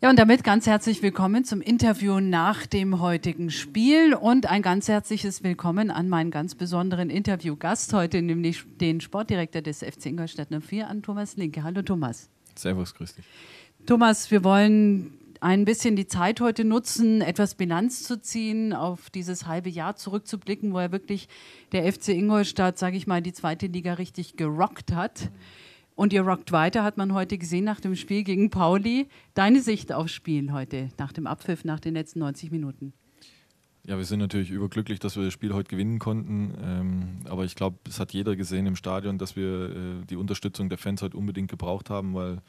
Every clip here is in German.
Ja, und damit ganz herzlich willkommen zum Interview nach dem heutigen Spiel und ein ganz herzliches Willkommen an meinen ganz besonderen Interviewgast heute, nämlich den Sportdirektor des FC Ingolstadt 04, an Thomas Linke. Hallo Thomas. Servus, grüß dich. Thomas, wir wollen ein bisschen die Zeit heute nutzen, etwas Bilanz zu ziehen, auf dieses halbe Jahr zurückzublicken, wo er wirklich der FC Ingolstadt, sage ich mal, die zweite Liga richtig gerockt hat. Mhm und ihr rockt weiter, hat man heute gesehen nach dem Spiel gegen Pauli. Deine Sicht aufs Spiel heute, nach dem Abpfiff, nach den letzten 90 Minuten? Ja, wir sind natürlich überglücklich, dass wir das Spiel heute gewinnen konnten. Ähm, aber ich glaube, es hat jeder gesehen im Stadion, dass wir äh, die Unterstützung der Fans heute unbedingt gebraucht haben, weil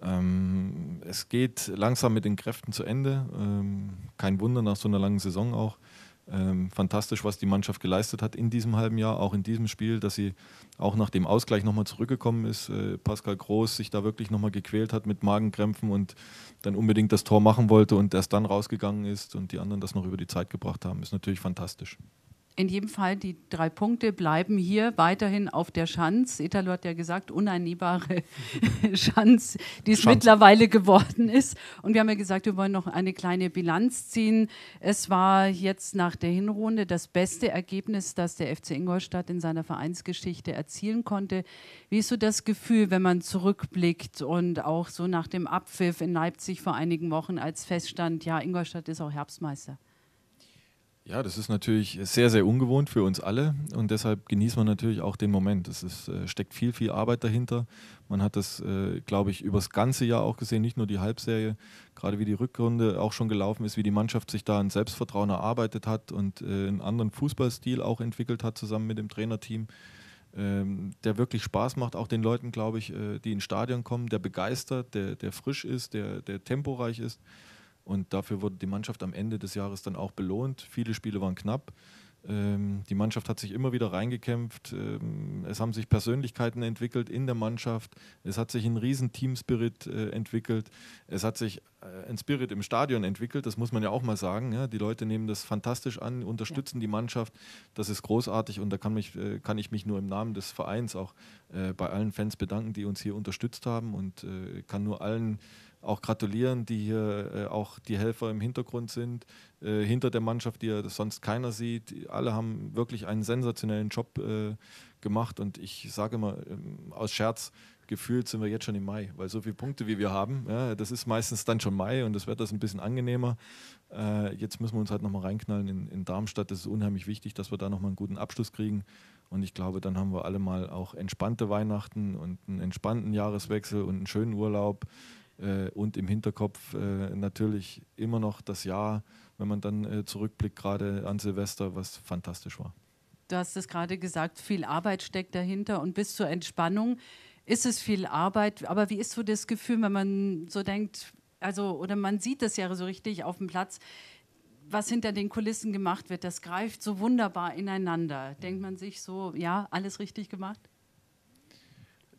ähm, es geht langsam mit den Kräften zu Ende. Ähm, kein Wunder nach so einer langen Saison auch ähm, fantastisch, was die Mannschaft geleistet hat in diesem halben Jahr, auch in diesem Spiel, dass sie auch nach dem Ausgleich nochmal zurückgekommen ist. Äh, Pascal Groß sich da wirklich nochmal gequält hat mit Magenkrämpfen und dann unbedingt das Tor machen wollte und erst dann rausgegangen ist und die anderen das noch über die Zeit gebracht haben, ist natürlich fantastisch in jedem Fall, die drei Punkte bleiben hier weiterhin auf der Schanz. Italo hat ja gesagt, uneinnehmbare Schanz, die es mittlerweile geworden ist. Und wir haben ja gesagt, wir wollen noch eine kleine Bilanz ziehen. Es war jetzt nach der Hinrunde das beste Ergebnis, das der FC Ingolstadt in seiner Vereinsgeschichte erzielen konnte. Wie ist so das Gefühl, wenn man zurückblickt und auch so nach dem Abpfiff in Leipzig vor einigen Wochen, als feststand, ja, Ingolstadt ist auch Herbstmeister? Ja, das ist natürlich sehr, sehr ungewohnt für uns alle und deshalb genießt man natürlich auch den Moment. Es ist, äh, steckt viel, viel Arbeit dahinter. Man hat das, äh, glaube ich, übers ganze Jahr auch gesehen, nicht nur die Halbserie, gerade wie die Rückrunde auch schon gelaufen ist, wie die Mannschaft sich da ein Selbstvertrauen erarbeitet hat und äh, einen anderen Fußballstil auch entwickelt hat zusammen mit dem Trainerteam, ähm, der wirklich Spaß macht, auch den Leuten, glaube ich, die ins Stadion kommen, der begeistert, der, der frisch ist, der, der temporeich ist. Und dafür wurde die Mannschaft am Ende des Jahres dann auch belohnt. Viele Spiele waren knapp. Ähm, die Mannschaft hat sich immer wieder reingekämpft. Ähm, es haben sich Persönlichkeiten entwickelt in der Mannschaft. Es hat sich ein riesen Teamspirit äh, entwickelt. Es hat sich äh, ein Spirit im Stadion entwickelt. Das muss man ja auch mal sagen. Ja? Die Leute nehmen das fantastisch an, unterstützen ja. die Mannschaft. Das ist großartig und da kann, mich, äh, kann ich mich nur im Namen des Vereins auch äh, bei allen Fans bedanken, die uns hier unterstützt haben und äh, kann nur allen auch gratulieren, die hier äh, auch die Helfer im Hintergrund sind, äh, hinter der Mannschaft, die ja sonst keiner sieht. Alle haben wirklich einen sensationellen Job äh, gemacht und ich sage immer ähm, aus Scherz, gefühlt sind wir jetzt schon im Mai, weil so viele Punkte, wie wir haben, ja, das ist meistens dann schon Mai und das Wetter ist ein bisschen angenehmer. Äh, jetzt müssen wir uns halt nochmal reinknallen in, in Darmstadt. Das ist unheimlich wichtig, dass wir da nochmal einen guten Abschluss kriegen. Und ich glaube, dann haben wir alle mal auch entspannte Weihnachten und einen entspannten Jahreswechsel und einen schönen Urlaub äh, und im Hinterkopf äh, natürlich immer noch das Jahr, wenn man dann äh, zurückblickt, gerade an Silvester, was fantastisch war. Du hast es gerade gesagt, viel Arbeit steckt dahinter und bis zur Entspannung ist es viel Arbeit. Aber wie ist so das Gefühl, wenn man so denkt, also oder man sieht das ja so richtig auf dem Platz, was hinter den Kulissen gemacht wird, das greift so wunderbar ineinander. Denkt mhm. man sich so, ja, alles richtig gemacht?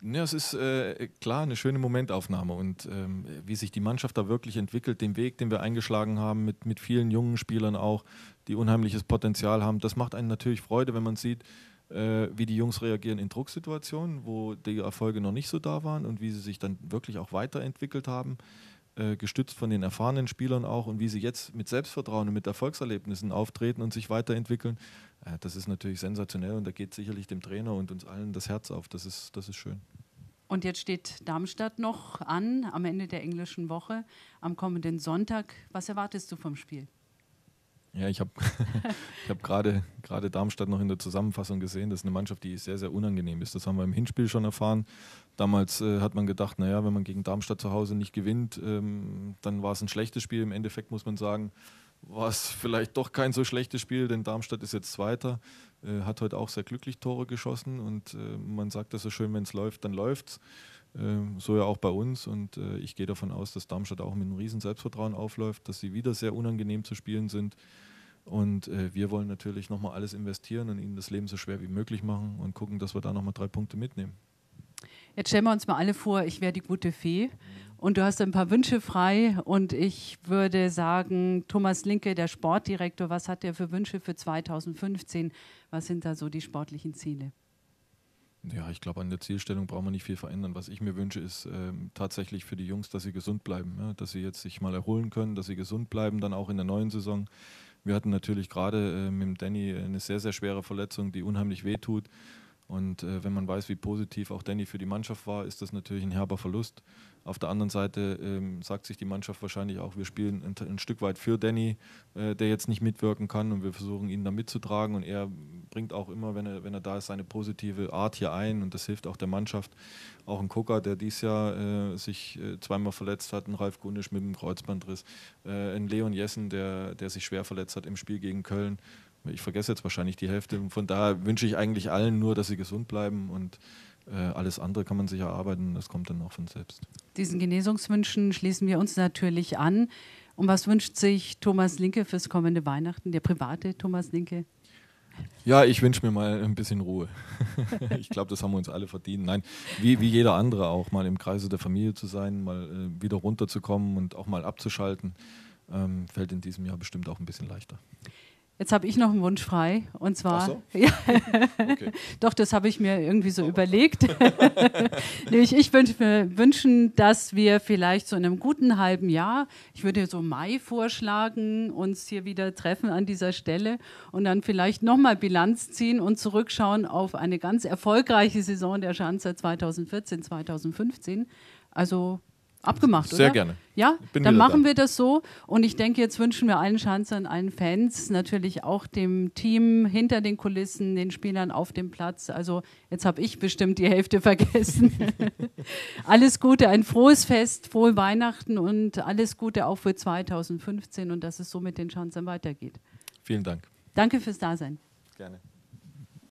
Ja, ne, es ist äh, klar eine schöne Momentaufnahme und ähm, wie sich die Mannschaft da wirklich entwickelt, den Weg, den wir eingeschlagen haben, mit, mit vielen jungen Spielern auch, die unheimliches Potenzial haben, das macht einen natürlich Freude, wenn man sieht, äh, wie die Jungs reagieren in Drucksituationen, wo die Erfolge noch nicht so da waren und wie sie sich dann wirklich auch weiterentwickelt haben. Äh, gestützt von den erfahrenen Spielern auch und wie sie jetzt mit Selbstvertrauen und mit Erfolgserlebnissen auftreten und sich weiterentwickeln, äh, das ist natürlich sensationell und da geht sicherlich dem Trainer und uns allen das Herz auf. Das ist, das ist schön. Und jetzt steht Darmstadt noch an am Ende der englischen Woche, am kommenden Sonntag. Was erwartest du vom Spiel? Ja, ich habe ich hab gerade Darmstadt noch in der Zusammenfassung gesehen. Das ist eine Mannschaft, die sehr, sehr unangenehm ist. Das haben wir im Hinspiel schon erfahren. Damals äh, hat man gedacht, naja, wenn man gegen Darmstadt zu Hause nicht gewinnt, ähm, dann war es ein schlechtes Spiel. Im Endeffekt muss man sagen, war es vielleicht doch kein so schlechtes Spiel, denn Darmstadt ist jetzt Zweiter, äh, hat heute auch sehr glücklich Tore geschossen und äh, man sagt das so schön, wenn es läuft, dann läuft's. Ähm, so ja auch bei uns. Und äh, ich gehe davon aus, dass Darmstadt auch mit einem riesen Selbstvertrauen aufläuft, dass sie wieder sehr unangenehm zu spielen sind. Und äh, wir wollen natürlich nochmal alles investieren und ihnen das Leben so schwer wie möglich machen und gucken, dass wir da nochmal drei Punkte mitnehmen. Jetzt stellen wir uns mal alle vor, ich wäre die gute Fee und du hast ein paar Wünsche frei und ich würde sagen, Thomas Linke, der Sportdirektor, was hat der für Wünsche für 2015? Was sind da so die sportlichen Ziele? Ja, ich glaube, an der Zielstellung brauchen wir nicht viel verändern. Was ich mir wünsche, ist ähm, tatsächlich für die Jungs, dass sie gesund bleiben, ja? dass sie jetzt sich mal erholen können, dass sie gesund bleiben, dann auch in der neuen Saison. Wir hatten natürlich gerade äh, mit dem Danny eine sehr, sehr schwere Verletzung, die unheimlich wehtut. Und äh, wenn man weiß, wie positiv auch Danny für die Mannschaft war, ist das natürlich ein herber Verlust. Auf der anderen Seite ähm, sagt sich die Mannschaft wahrscheinlich auch, wir spielen ein, ein Stück weit für Danny, äh, der jetzt nicht mitwirken kann und wir versuchen ihn da mitzutragen. Und er bringt auch immer, wenn er, wenn er da ist, seine positive Art hier ein und das hilft auch der Mannschaft. Auch ein Koka, der dieses Jahr äh, sich äh, zweimal verletzt hat, ein Ralf Gunisch mit dem Kreuzbandriss, äh, ein Leon Jessen, der, der sich schwer verletzt hat im Spiel gegen Köln. Ich vergesse jetzt wahrscheinlich die Hälfte. Von daher wünsche ich eigentlich allen nur, dass sie gesund bleiben und äh, alles andere kann man sich erarbeiten. Das kommt dann auch von selbst. Diesen Genesungswünschen schließen wir uns natürlich an. Und was wünscht sich Thomas Linke fürs kommende Weihnachten, der private Thomas Linke? Ja, ich wünsche mir mal ein bisschen Ruhe. ich glaube, das haben wir uns alle verdient. Nein, wie, wie jeder andere auch, mal im Kreise der Familie zu sein, mal äh, wieder runterzukommen und auch mal abzuschalten, ähm, fällt in diesem Jahr bestimmt auch ein bisschen leichter. Jetzt habe ich noch einen Wunsch frei. Und zwar. So? Ja. Okay. Doch, das habe ich mir irgendwie so oh. überlegt. Nämlich, ich würde mir wünschen, dass wir vielleicht so in einem guten halben Jahr, ich würde so Mai vorschlagen, uns hier wieder treffen an dieser Stelle und dann vielleicht nochmal Bilanz ziehen und zurückschauen auf eine ganz erfolgreiche Saison der Schanzer 2014, 2015. Also Abgemacht, Sehr oder? Sehr gerne. Ja, Bin dann machen da. wir das so. Und ich denke, jetzt wünschen wir allen Schanzern, allen Fans, natürlich auch dem Team hinter den Kulissen, den Spielern auf dem Platz. Also jetzt habe ich bestimmt die Hälfte vergessen. alles Gute, ein frohes Fest, frohe Weihnachten und alles Gute auch für 2015 und dass es so mit den Schanzern weitergeht. Vielen Dank. Danke fürs Dasein. Gerne.